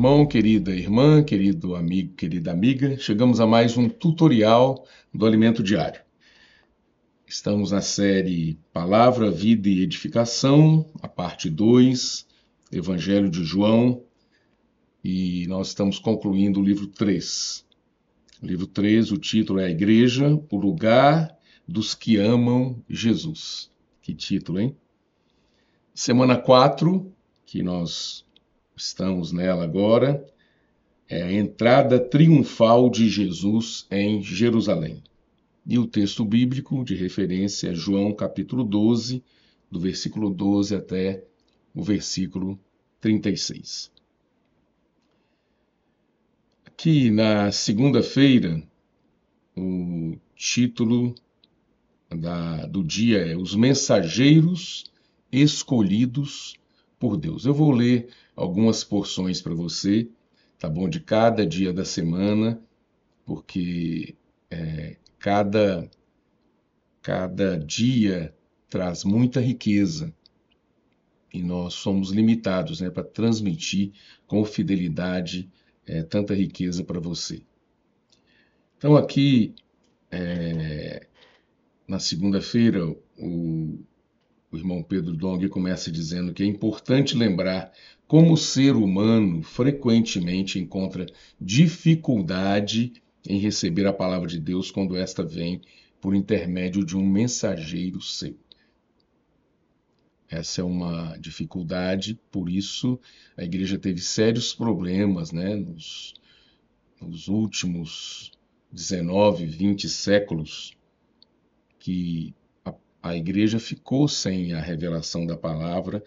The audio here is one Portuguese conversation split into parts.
irmão, querida irmã, querido amigo, querida amiga, chegamos a mais um tutorial do Alimento Diário. Estamos na série Palavra, Vida e Edificação, a parte 2, Evangelho de João, e nós estamos concluindo o livro 3. livro 3, o título é A Igreja, o Lugar dos que Amam Jesus. Que título, hein? Semana 4, que nós estamos nela agora, é a entrada triunfal de Jesus em Jerusalém. E o texto bíblico de referência é João capítulo 12, do versículo 12 até o versículo 36. Aqui na segunda-feira, o título da, do dia é Os Mensageiros Escolhidos por Deus. Eu vou ler algumas porções para você, tá bom? De cada dia da semana, porque é, cada, cada dia traz muita riqueza e nós somos limitados né, para transmitir com fidelidade é, tanta riqueza para você. Então, aqui, é, na segunda-feira, o, o irmão Pedro Dong começa dizendo que é importante lembrar como o ser humano frequentemente encontra dificuldade em receber a palavra de Deus quando esta vem por intermédio de um mensageiro seu. Essa é uma dificuldade, por isso a igreja teve sérios problemas né, nos, nos últimos 19, 20 séculos, que a, a igreja ficou sem a revelação da palavra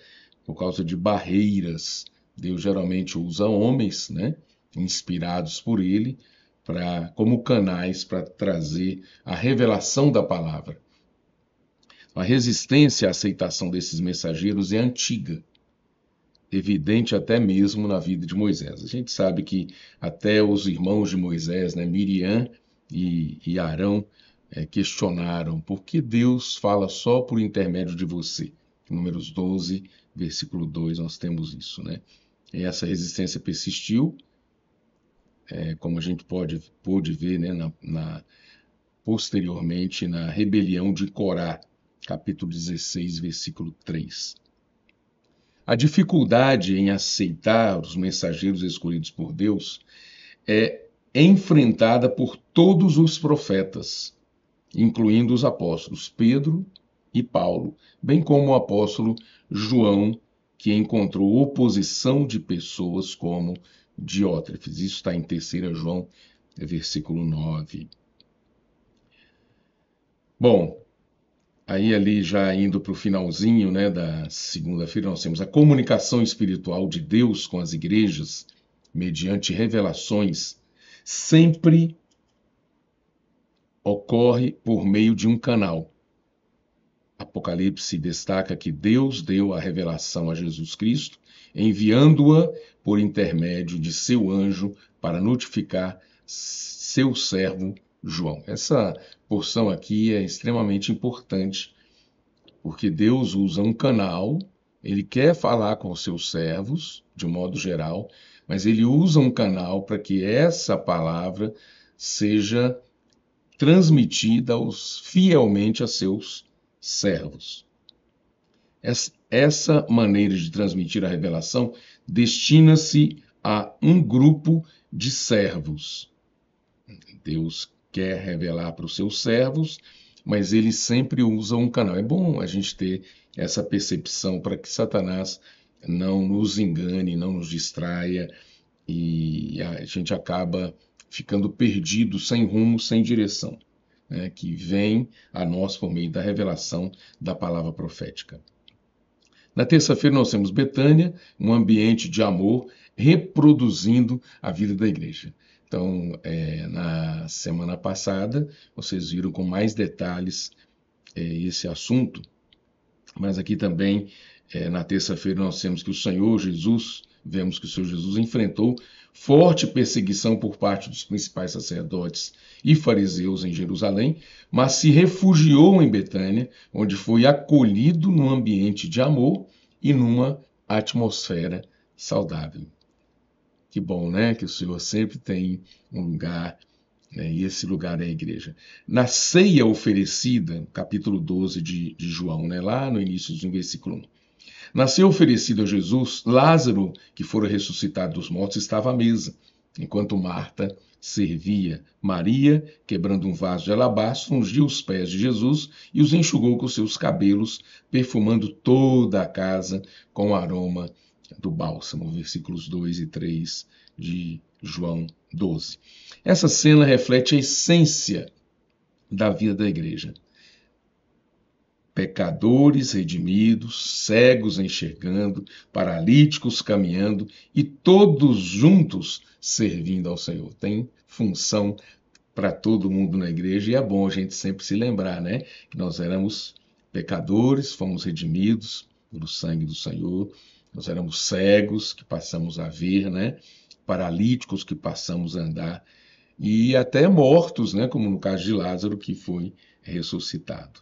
por causa de barreiras. Deus geralmente usa homens, né, inspirados por ele, para como canais para trazer a revelação da palavra. A resistência à aceitação desses mensageiros é antiga, evidente até mesmo na vida de Moisés. A gente sabe que até os irmãos de Moisés, né, Miriam e, e Arão, é, questionaram por que Deus fala só por intermédio de você. Números 12, versículo 2, nós temos isso, né? E essa resistência persistiu, é, como a gente pode, pôde ver né, na, na, posteriormente na rebelião de Corá, capítulo 16, versículo 3. A dificuldade em aceitar os mensageiros escolhidos por Deus é enfrentada por todos os profetas, incluindo os apóstolos Pedro, e Paulo, bem como o apóstolo João, que encontrou oposição de pessoas como Diótrefes. Isso está em 3 João, versículo 9. Bom, aí ali já indo para o finalzinho né, da segunda-feira, nós temos a comunicação espiritual de Deus com as igrejas mediante revelações, sempre ocorre por meio de um canal. Apocalipse destaca que Deus deu a revelação a Jesus Cristo, enviando-a por intermédio de seu anjo para notificar seu servo João. Essa porção aqui é extremamente importante, porque Deus usa um canal, ele quer falar com seus servos, de um modo geral, mas ele usa um canal para que essa palavra seja transmitida aos, fielmente a seus servos. Essa maneira de transmitir a revelação destina-se a um grupo de servos. Deus quer revelar para os seus servos, mas ele sempre usa um canal. É bom a gente ter essa percepção para que Satanás não nos engane, não nos distraia e a gente acaba ficando perdido, sem rumo, sem direção né, que vem a nós por meio da revelação da palavra profética. Na terça-feira nós temos Betânia, um ambiente de amor reproduzindo a vida da igreja. Então, é, na semana passada, vocês viram com mais detalhes é, esse assunto, mas aqui também é, na terça-feira nós temos que o Senhor Jesus, vemos que o Senhor Jesus enfrentou forte perseguição por parte dos principais sacerdotes e fariseus em Jerusalém, mas se refugiou em Betânia, onde foi acolhido num ambiente de amor e numa atmosfera saudável. Que bom, né? Que o Senhor sempre tem um lugar, né? e esse lugar é a igreja. Na ceia oferecida, capítulo 12 de, de João, né? lá no início do versículo 1. Nasceu oferecido a Jesus, Lázaro, que fora ressuscitado dos mortos, estava à mesa, enquanto Marta servia. Maria, quebrando um vaso de alabastro, ungiu os pés de Jesus e os enxugou com seus cabelos, perfumando toda a casa com o aroma do bálsamo. Versículos 2 e 3 de João 12. Essa cena reflete a essência da vida da igreja pecadores redimidos, cegos enxergando, paralíticos caminhando e todos juntos servindo ao Senhor. Tem função para todo mundo na igreja e é bom a gente sempre se lembrar, né? Que nós éramos pecadores, fomos redimidos pelo sangue do Senhor, nós éramos cegos que passamos a ver, né? Paralíticos que passamos a andar e até mortos, né? Como no caso de Lázaro que foi ressuscitado.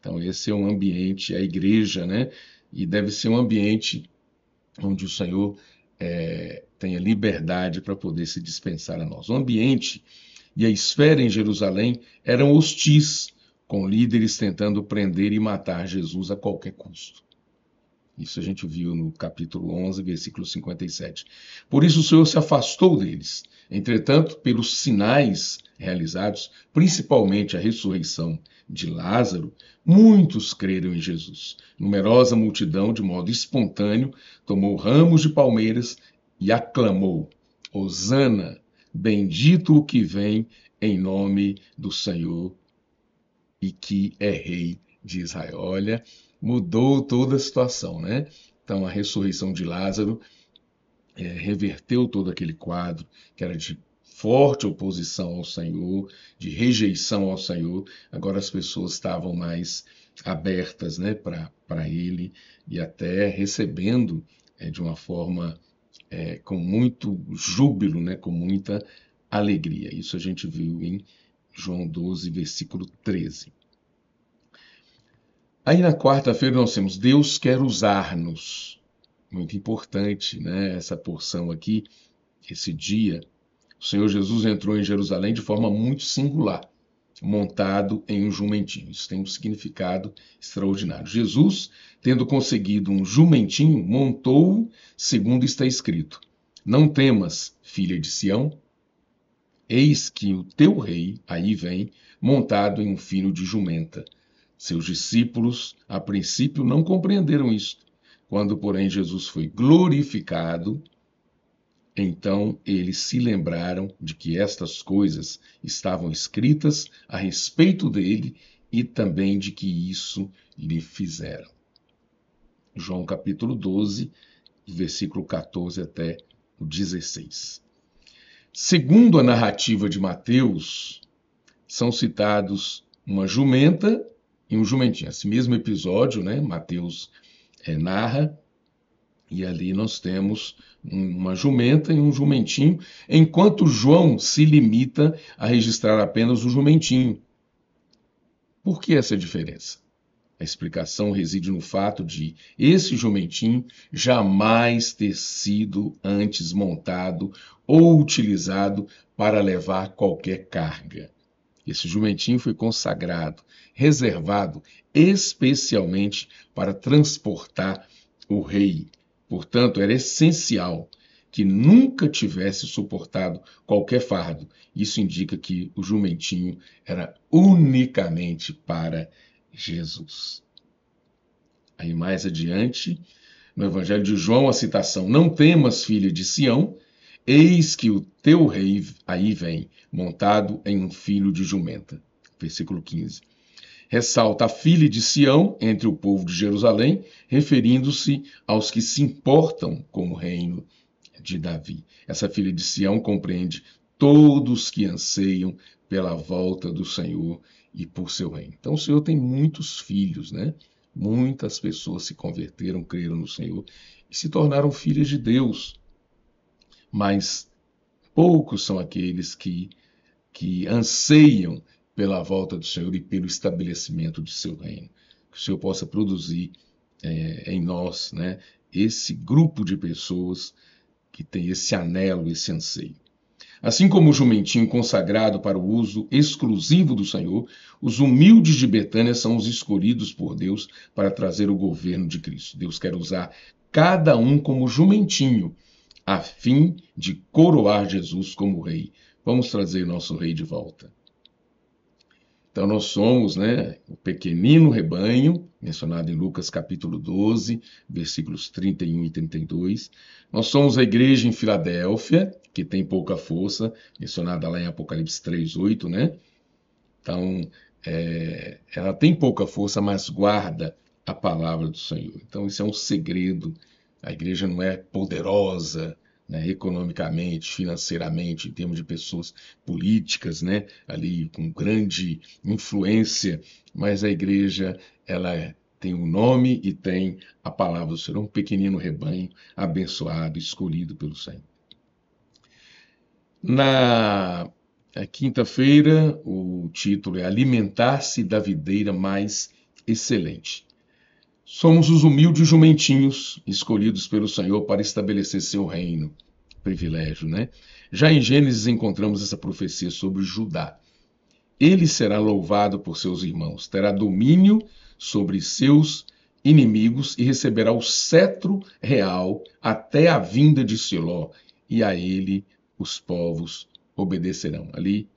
Então, esse é um ambiente, a igreja, né? E deve ser um ambiente onde o Senhor é, tenha liberdade para poder se dispensar a nós. O ambiente e a esfera em Jerusalém eram hostis, com líderes tentando prender e matar Jesus a qualquer custo. Isso a gente viu no capítulo 11, versículo 57. Por isso o Senhor se afastou deles. Entretanto, pelos sinais realizados, principalmente a ressurreição de Lázaro, muitos creram em Jesus. Numerosa multidão, de modo espontâneo, tomou ramos de palmeiras e aclamou: Hosana, bendito o que vem em nome do Senhor e que é rei de Israel. Olha, mudou toda a situação, né? Então, a ressurreição de Lázaro é, reverteu todo aquele quadro que era de forte oposição ao Senhor, de rejeição ao Senhor. Agora as pessoas estavam mais abertas né, para ele e até recebendo é, de uma forma é, com muito júbilo, né, com muita alegria. Isso a gente viu em João 12, versículo 13. Aí na quarta-feira nós temos Deus quer usar-nos. Muito importante, né? Essa porção aqui, esse dia. O Senhor Jesus entrou em Jerusalém de forma muito singular, montado em um jumentinho. Isso tem um significado extraordinário. Jesus, tendo conseguido um jumentinho, montou-o, segundo está escrito: Não temas, filha de Sião, eis que o teu rei aí vem, montado em um filho de jumenta seus discípulos, a princípio, não compreenderam isto. Quando, porém, Jesus foi glorificado, então eles se lembraram de que estas coisas estavam escritas a respeito dele e também de que isso lhe fizeram. João capítulo 12, versículo 14 até o 16. Segundo a narrativa de Mateus, são citados uma jumenta e um jumentinho. Esse mesmo episódio, né, Mateus é, narra, e ali nós temos uma jumenta e um jumentinho, enquanto João se limita a registrar apenas o jumentinho. Por que essa diferença? A explicação reside no fato de esse jumentinho jamais ter sido antes montado ou utilizado para levar qualquer carga. Esse jumentinho foi consagrado, reservado especialmente para transportar o rei. Portanto, era essencial que nunca tivesse suportado qualquer fardo. Isso indica que o jumentinho era unicamente para Jesus. Aí mais adiante, no Evangelho de João, a citação: Não temas, filha de Sião, Eis que o teu rei aí vem, montado em um filho de jumenta. Versículo 15. Ressalta a filha de Sião entre o povo de Jerusalém, referindo-se aos que se importam com o reino de Davi. Essa filha de Sião compreende todos que anseiam pela volta do Senhor e por seu reino. Então o Senhor tem muitos filhos, né? Muitas pessoas se converteram, creram no Senhor e se tornaram filhas de Deus mas poucos são aqueles que, que anseiam pela volta do Senhor e pelo estabelecimento do seu reino. Que o Senhor possa produzir é, em nós né, esse grupo de pessoas que tem esse anelo, esse anseio. Assim como o jumentinho consagrado para o uso exclusivo do Senhor, os humildes de Betânia são os escolhidos por Deus para trazer o governo de Cristo. Deus quer usar cada um como jumentinho a fim de coroar Jesus como rei. Vamos trazer nosso rei de volta. Então nós somos, né, o pequenino rebanho, mencionado em Lucas capítulo 12, versículos 31 e 32. Nós somos a igreja em Filadélfia, que tem pouca força, mencionada lá em Apocalipse 3:8, né? Então, é, ela tem pouca força, mas guarda a palavra do Senhor. Então, isso é um segredo a igreja não é poderosa né, economicamente, financeiramente, em termos de pessoas políticas, né, ali com grande influência, mas a igreja ela é, tem o um nome e tem a palavra do Senhor, um pequenino rebanho abençoado, escolhido pelo Senhor. Na é, quinta-feira, o título é Alimentar-se da videira mais excelente. Somos os humildes jumentinhos escolhidos pelo Senhor para estabelecer seu reino. Privilégio, né? Já em Gênesis encontramos essa profecia sobre Judá. Ele será louvado por seus irmãos, terá domínio sobre seus inimigos e receberá o cetro real até a vinda de Siló, e a ele os povos obedecerão. Ali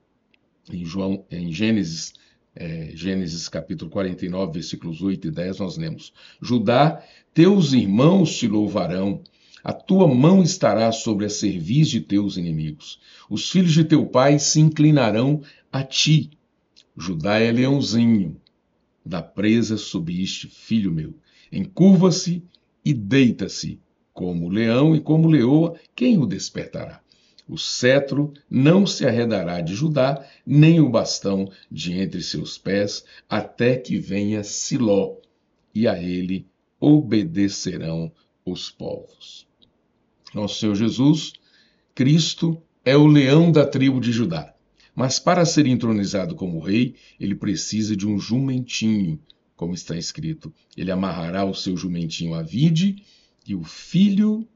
em João, em Gênesis é, Gênesis capítulo 49, versículos 8 e 10, nós lemos: Judá, teus irmãos te louvarão. A tua mão estará sobre a cerviz de teus inimigos. Os filhos de teu pai se inclinarão a ti. Judá é leãozinho. Da presa subiste, filho meu. Encurva-se e deita-se. Como leão e como leoa, quem o despertará? O cetro não se arredará de Judá, nem o bastão de entre seus pés, até que venha Siló, e a ele obedecerão os povos. Nosso Senhor Jesus, Cristo, é o leão da tribo de Judá. Mas para ser entronizado como rei, ele precisa de um jumentinho, como está escrito. Ele amarrará o seu jumentinho à vide e o filho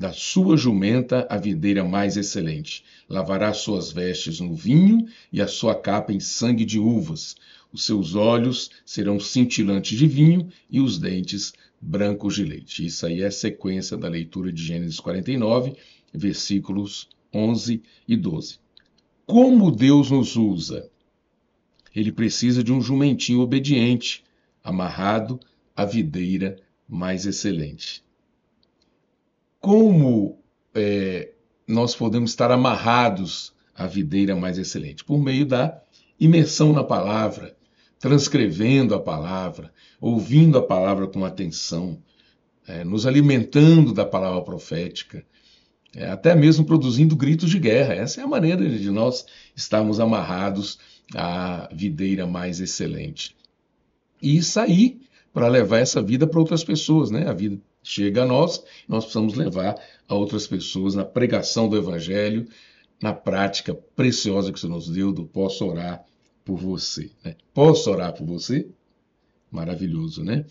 da sua jumenta a videira mais excelente. Lavará suas vestes no vinho e a sua capa em sangue de uvas. Os seus olhos serão cintilantes de vinho e os dentes brancos de leite. Isso aí é a sequência da leitura de Gênesis 49, versículos 11 e 12. Como Deus nos usa? Ele precisa de um jumentinho obediente, amarrado à videira mais excelente como é, nós podemos estar amarrados à videira mais excelente? Por meio da imersão na palavra, transcrevendo a palavra, ouvindo a palavra com atenção, é, nos alimentando da palavra profética, é, até mesmo produzindo gritos de guerra. Essa é a maneira de nós estarmos amarrados à videira mais excelente. E sair para levar essa vida para outras pessoas, né? A vida chega a nós, nós precisamos levar a outras pessoas na pregação do Evangelho, na prática preciosa que o Senhor nos deu do posso orar por você. Né? Posso orar por você? Maravilhoso, né?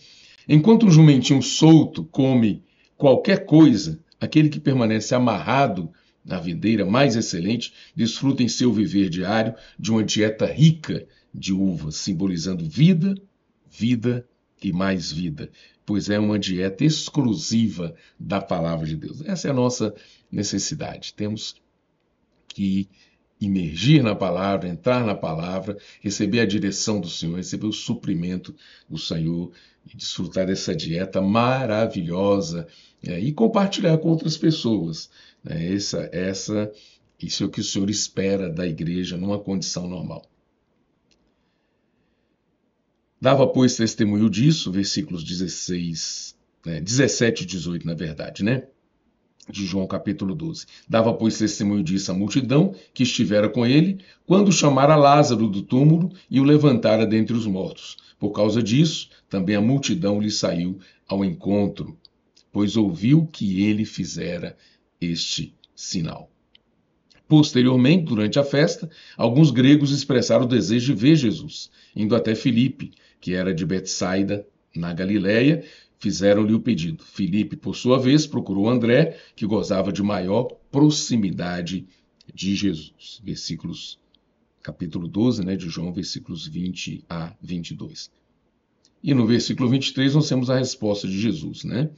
Enquanto um jumentinho solto come qualquer coisa, aquele que permanece amarrado na videira mais excelente desfruta em seu viver diário de uma dieta rica de uvas, simbolizando vida, vida e mais vida pois é uma dieta exclusiva da palavra de Deus. Essa é a nossa necessidade. Temos que imergir na palavra, entrar na palavra, receber a direção do Senhor, receber o suprimento do Senhor e desfrutar dessa dieta maravilhosa é, e compartilhar com outras pessoas. Né. Essa, essa, isso é o que o Senhor espera da igreja numa condição normal. Dava, pois, testemunho disso, versículos 16, né, 17 e 18, na verdade, né? De João capítulo 12. Dava, pois, testemunho disso a multidão que estivera com ele, quando chamara Lázaro do túmulo e o levantara dentre os mortos. Por causa disso, também a multidão lhe saiu ao encontro, pois ouviu que ele fizera este sinal. Posteriormente, durante a festa, alguns gregos expressaram o desejo de ver Jesus, indo até Filipe, que era de Betsaida, na Galiléia, fizeram-lhe o pedido. Filipe, por sua vez, procurou André, que gozava de maior proximidade de Jesus. Versículos capítulo 12, né, de João, versículos 20 a 22. E no versículo 23 nós temos a resposta de Jesus, né?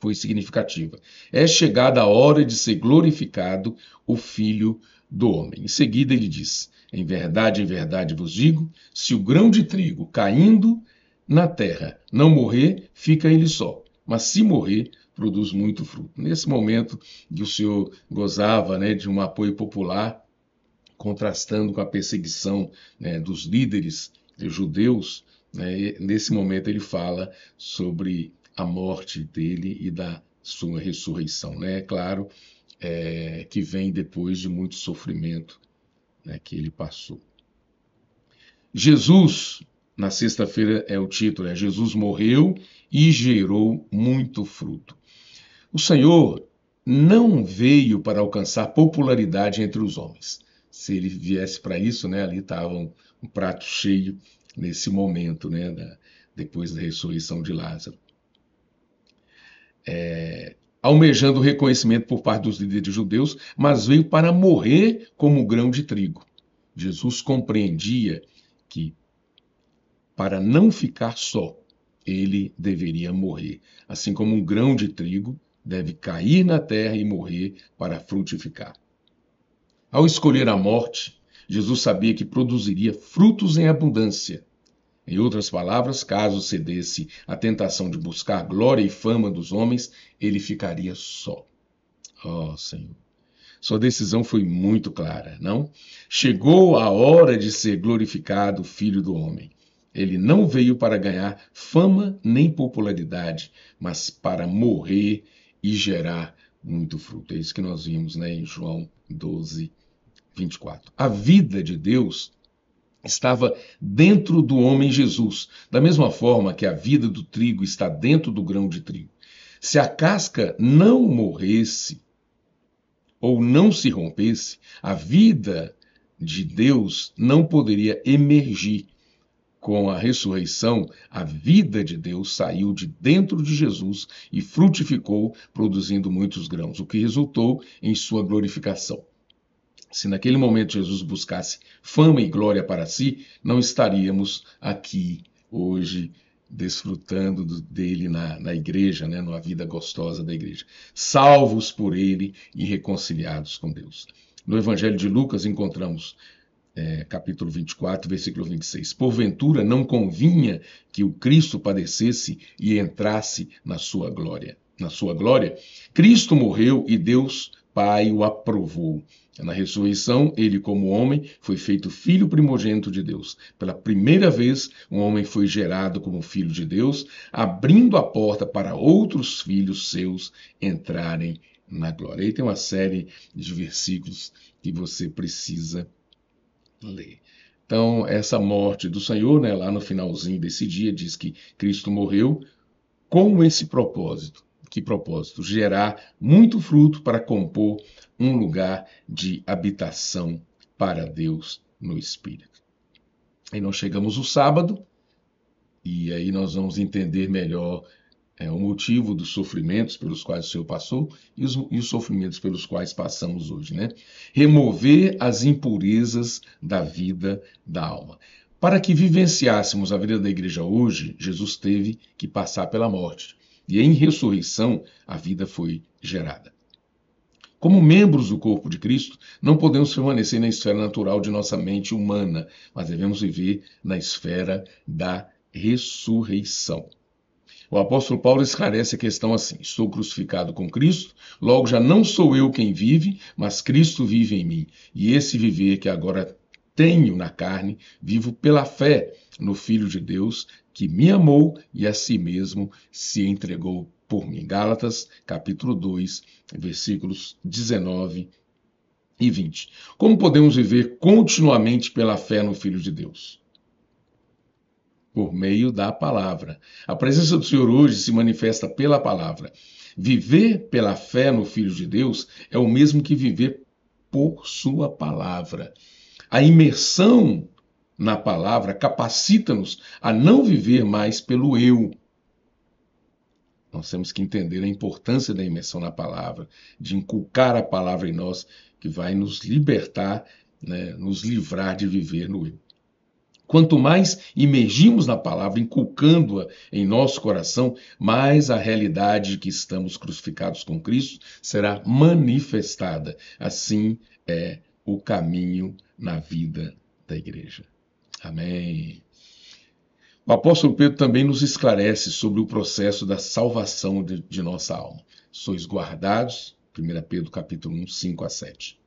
Foi significativa. É chegada a hora de ser glorificado o Filho do Homem. Em seguida ele diz: em verdade, em verdade vos digo: se o grão de trigo caindo na terra não morrer, fica ele só. Mas se morrer, produz muito fruto. Nesse momento que o senhor gozava né, de um apoio popular, contrastando com a perseguição né, dos líderes judeus, né, nesse momento ele fala sobre a morte dele e da sua ressurreição. Né. É claro é, que vem depois de muito sofrimento né, que ele passou. Jesus, na sexta-feira é o título, é Jesus morreu e gerou muito fruto. O Senhor não veio para alcançar popularidade entre os homens. Se ele viesse para isso, né, ali estava um, um, prato cheio nesse momento, né, da, depois da ressurreição de Lázaro. É, almejando reconhecimento por parte dos líderes judeus, mas veio para morrer como grão de trigo. Jesus compreendia que, para não ficar só, ele deveria morrer, assim como um grão de trigo deve cair na terra e morrer para frutificar. Ao escolher a morte, Jesus sabia que produziria frutos em abundância em outras palavras, caso cedesse à tentação de buscar glória e fama dos homens, ele ficaria só. Oh, Senhor. Sua decisão foi muito clara, não? Chegou a hora de ser glorificado, filho do homem. Ele não veio para ganhar fama nem popularidade, mas para morrer e gerar muito fruto. É isso que nós vimos né, em João 12, 24. A vida de Deus estava dentro do homem Jesus, da mesma forma que a vida do trigo está dentro do grão de trigo. Se a casca não morresse ou não se rompesse, a vida de Deus não poderia emergir. Com a ressurreição, a vida de Deus saiu de dentro de Jesus e frutificou, produzindo muitos grãos, o que resultou em sua glorificação. Se naquele momento Jesus buscasse fama e glória para si, não estaríamos aqui hoje desfrutando dele na, na igreja, né, numa vida gostosa da igreja, salvos por ele e reconciliados com Deus. No Evangelho de Lucas encontramos é, capítulo 24, versículo 26. Porventura não convinha que o Cristo padecesse e entrasse na sua glória. Na sua glória, Cristo morreu e Deus Pai o aprovou. Na ressurreição, ele, como homem, foi feito filho primogênito de Deus. Pela primeira vez, um homem foi gerado como filho de Deus, abrindo a porta para outros filhos seus entrarem na glória. Aí tem uma série de versículos que você precisa ler. Então, essa morte do Senhor, né, lá no finalzinho desse dia, diz que Cristo morreu com esse propósito que propósito? Gerar muito fruto para compor um lugar de habitação para Deus no Espírito. E nós chegamos o sábado, e aí nós vamos entender melhor é, o motivo dos sofrimentos pelos quais o Senhor passou e os, e os sofrimentos pelos quais passamos hoje, né? Remover as impurezas da vida da alma. Para que vivenciássemos a vida da igreja hoje, Jesus teve que passar pela morte e em ressurreição a vida foi gerada. Como membros do corpo de Cristo, não podemos permanecer na esfera natural de nossa mente humana, mas devemos viver na esfera da ressurreição. O apóstolo Paulo esclarece a questão assim: Estou crucificado com Cristo, logo já não sou eu quem vive, mas Cristo vive em mim. E esse viver que agora tenho na carne, vivo pela fé no Filho de Deus que me amou e a si mesmo se entregou por mim. Gálatas, capítulo 2, versículos 19 e 20. Como podemos viver continuamente pela fé no Filho de Deus? Por meio da palavra. A presença do Senhor hoje se manifesta pela palavra. Viver pela fé no Filho de Deus é o mesmo que viver por Sua palavra. A imersão na palavra capacita-nos a não viver mais pelo eu. Nós temos que entender a importância da imersão na palavra, de inculcar a palavra em nós, que vai nos libertar, né, nos livrar de viver no eu. Quanto mais imergimos na palavra, inculcando-a em nosso coração, mais a realidade de que estamos crucificados com Cristo será manifestada. Assim é o caminho na vida da igreja. Amém. O apóstolo Pedro também nos esclarece sobre o processo da salvação de, de nossa alma. Sois guardados, 1 Pedro capítulo 1, 5 a 7.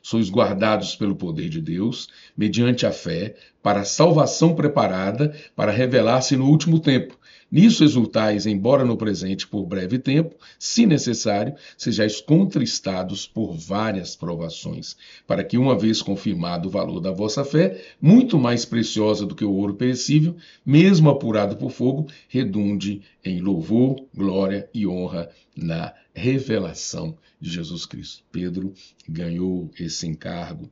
Sois guardados pelo poder de Deus, mediante a fé, para a salvação preparada para revelar-se no último tempo, Nisso exultais, embora no presente por breve tempo, se necessário, sejais contristados por várias provações, para que, uma vez confirmado o valor da vossa fé, muito mais preciosa do que o ouro perecível, mesmo apurado por fogo, redunde em louvor, glória e honra na revelação de Jesus Cristo. Pedro ganhou esse encargo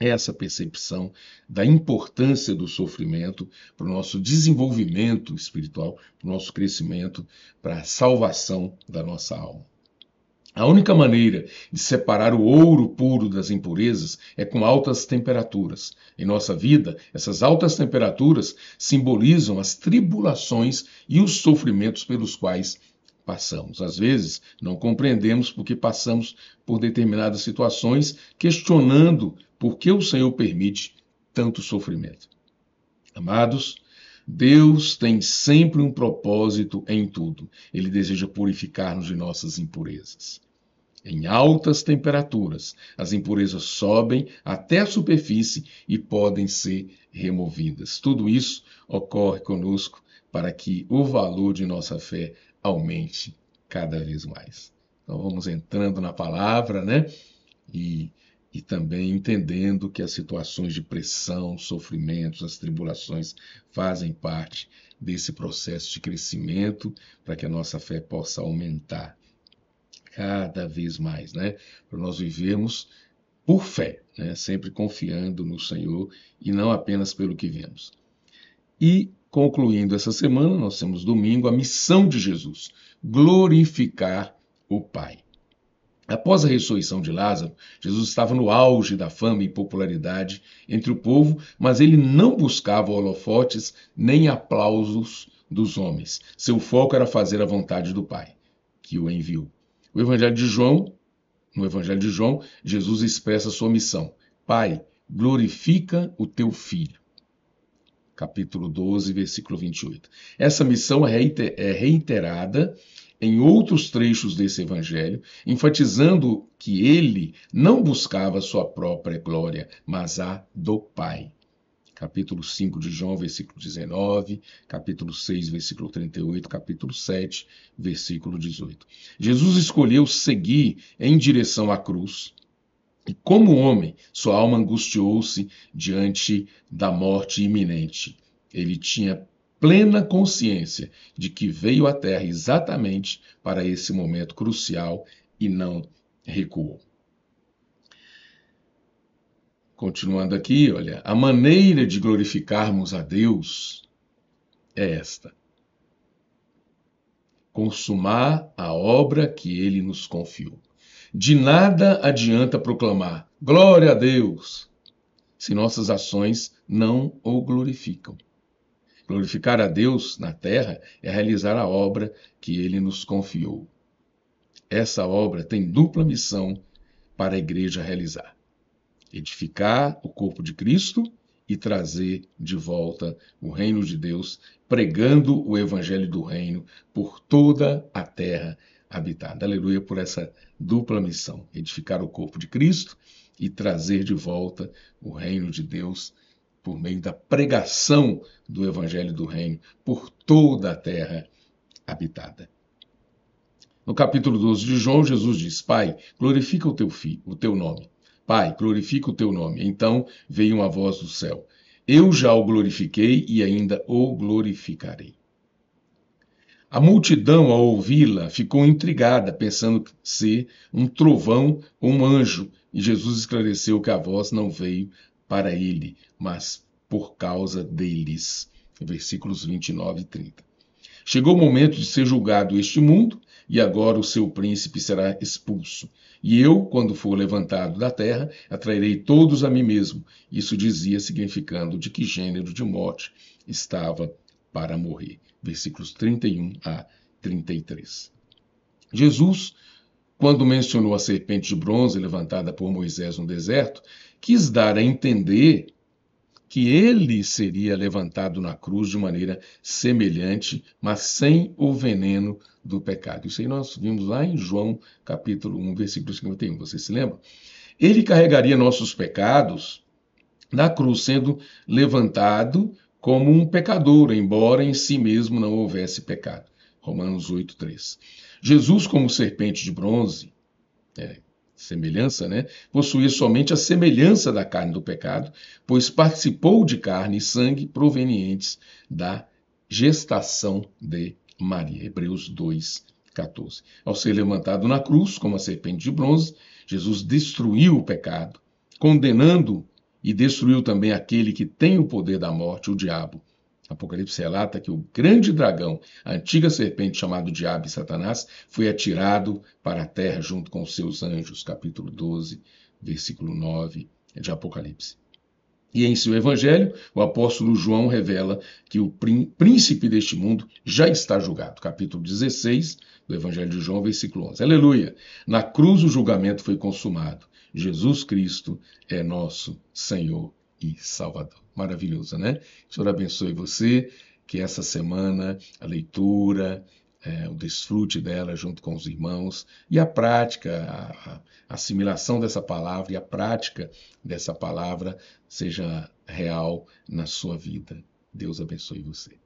essa percepção da importância do sofrimento para o nosso desenvolvimento espiritual, para o nosso crescimento, para a salvação da nossa alma. A única maneira de separar o ouro puro das impurezas é com altas temperaturas. Em nossa vida, essas altas temperaturas simbolizam as tribulações e os sofrimentos pelos quais passamos. Às vezes, não compreendemos porque passamos por determinadas situações, questionando por que o Senhor permite tanto sofrimento? Amados, Deus tem sempre um propósito em tudo. Ele deseja purificar-nos de nossas impurezas. Em altas temperaturas, as impurezas sobem até a superfície e podem ser removidas. Tudo isso ocorre conosco para que o valor de nossa fé aumente cada vez mais. Então vamos entrando na palavra, né? E e também entendendo que as situações de pressão, sofrimentos, as tribulações fazem parte desse processo de crescimento para que a nossa fé possa aumentar cada vez mais, né? Para nós vivermos por fé, né? sempre confiando no Senhor e não apenas pelo que vemos. E concluindo essa semana, nós temos domingo a missão de Jesus, glorificar o Pai. Após a ressurreição de Lázaro, Jesus estava no auge da fama e popularidade entre o povo, mas ele não buscava holofotes nem aplausos dos homens. Seu foco era fazer a vontade do Pai, que o enviou. O Evangelho de João, no Evangelho de João, Jesus expressa sua missão: Pai, glorifica o teu filho. Capítulo 12, versículo 28. Essa missão é, é reiterada em outros trechos desse evangelho, enfatizando que ele não buscava sua própria glória, mas a do Pai. Capítulo 5 de João, versículo 19, capítulo 6, versículo 38, capítulo 7, versículo 18. Jesus escolheu seguir em direção à cruz, e como homem, sua alma angustiou-se diante da morte iminente. Ele tinha plena consciência de que veio à Terra exatamente para esse momento crucial e não recuou. Continuando aqui, olha, a maneira de glorificarmos a Deus é esta: consumar a obra que ele nos confiou. De nada adianta proclamar glória a Deus se nossas ações não o glorificam. Glorificar a Deus na terra é realizar a obra que ele nos confiou. Essa obra tem dupla missão para a igreja realizar: edificar o corpo de Cristo e trazer de volta o reino de Deus, pregando o evangelho do reino por toda a terra habitada. Aleluia por essa dupla missão: edificar o corpo de Cristo e trazer de volta o reino de Deus por meio da pregação do Evangelho do Reino por toda a terra habitada. No capítulo 12 de João, Jesus diz: Pai, glorifica o teu filho, o teu nome. Pai, glorifica o teu nome. Então veio uma voz do céu: Eu já o glorifiquei e ainda o glorificarei. A multidão, ao ouvi-la, ficou intrigada, pensando ser um trovão ou um anjo, e Jesus esclareceu que a voz não veio para ele, mas por causa deles. Versículos 29 e 30. Chegou o momento de ser julgado este mundo, e agora o seu príncipe será expulso. E eu, quando for levantado da terra, atrairei todos a mim mesmo. Isso dizia, significando de que gênero de morte estava para morrer. Versículos 31 a 33. Jesus, quando mencionou a serpente de bronze levantada por Moisés no deserto, quis dar a entender que ele seria levantado na cruz de maneira semelhante, mas sem o veneno do pecado. Isso aí nós vimos lá em João capítulo 1, versículo 51. Você se lembra? Ele carregaria nossos pecados na cruz, sendo levantado como um pecador, embora em si mesmo não houvesse pecado. Romanos 8, 3. Jesus, como serpente de bronze, é, semelhança, né? Possuía somente a semelhança da carne do pecado, pois participou de carne e sangue provenientes da gestação de Maria. Hebreus 2, 14. Ao ser levantado na cruz como a serpente de bronze, Jesus destruiu o pecado, condenando e destruiu também aquele que tem o poder da morte, o diabo Apocalipse relata que o grande dragão, a antiga serpente chamado Diabo e Satanás, foi atirado para a terra junto com os seus anjos, capítulo 12, versículo 9 de Apocalipse. E em seu evangelho, o apóstolo João revela que o príncipe deste mundo já está julgado. Capítulo 16 do evangelho de João, versículo 11. Aleluia! Na cruz o julgamento foi consumado. Jesus Cristo é nosso Senhor e Salvador maravilhosa, né? o Senhor abençoe você, que essa semana a leitura, é, o desfrute dela junto com os irmãos e a prática, a, a assimilação dessa palavra e a prática dessa palavra seja real na sua vida. Deus abençoe você.